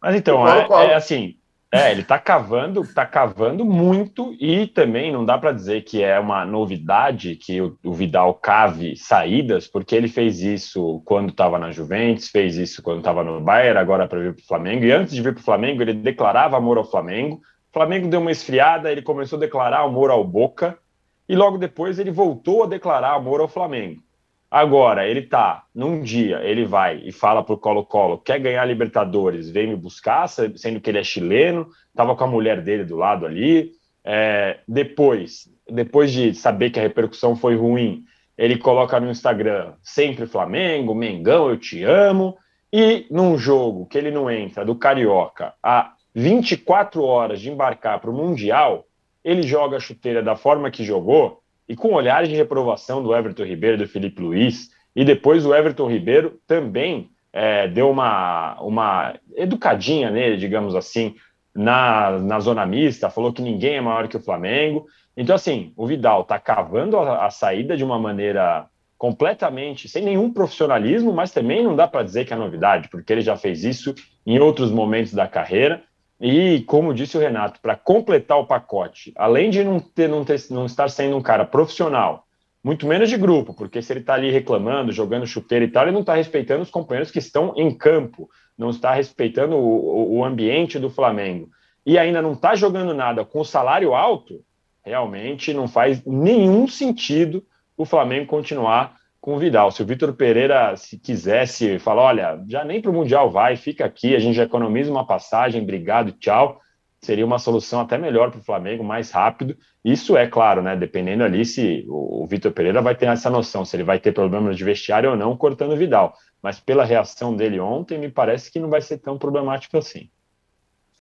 Mas então, é, é, assim, é, ele está cavando, tá cavando muito e também não dá para dizer que é uma novidade que o, o, Vidal cave saídas, porque ele fez isso quando estava na Juventus, fez isso quando estava no Bayern, agora para vir para o Flamengo. E antes de vir para o Flamengo, ele declarava amor ao Flamengo. O Flamengo deu uma esfriada, ele começou a declarar amor ao Boca e logo depois ele voltou a declarar amor ao Flamengo. Agora, ele tá num dia, ele vai e fala pro Colo-Colo, quer ganhar Libertadores, vem me buscar, sendo que ele é chileno, tava com a mulher dele do lado ali. É, depois, depois de saber que a repercussão foi ruim, ele coloca no Instagram sempre Flamengo, Mengão, eu te amo. E num jogo que ele não entra do Carioca a 24 horas de embarcar para o Mundial, ele joga a chuteira da forma que jogou e com olhares de reprovação do Everton Ribeiro e do Felipe Luiz, e depois o Everton Ribeiro também é, deu uma, uma educadinha nele, digamos assim, na, na zona mista, falou que ninguém é maior que o Flamengo. Então, assim, o Vidal está cavando a, a saída de uma maneira completamente, sem nenhum profissionalismo, mas também não dá para dizer que é novidade, porque ele já fez isso em outros momentos da carreira. E, como disse o Renato, para completar o pacote, além de não, ter, não, ter, não estar sendo um cara profissional, muito menos de grupo, porque se ele está ali reclamando, jogando chuteira e tal, ele não está respeitando os companheiros que estão em campo, não está respeitando o, o ambiente do Flamengo e ainda não está jogando nada com salário alto, realmente não faz nenhum sentido o Flamengo continuar com o Vidal. Se o Vitor Pereira se quisesse falar, olha, já nem para o Mundial vai, fica aqui, a gente já economiza uma passagem, obrigado, tchau, seria uma solução até melhor para o Flamengo, mais rápido. Isso é claro, né? Dependendo ali se o Vitor Pereira vai ter essa noção, se ele vai ter problemas de vestiário ou não, cortando o Vidal. Mas pela reação dele ontem, me parece que não vai ser tão problemático assim.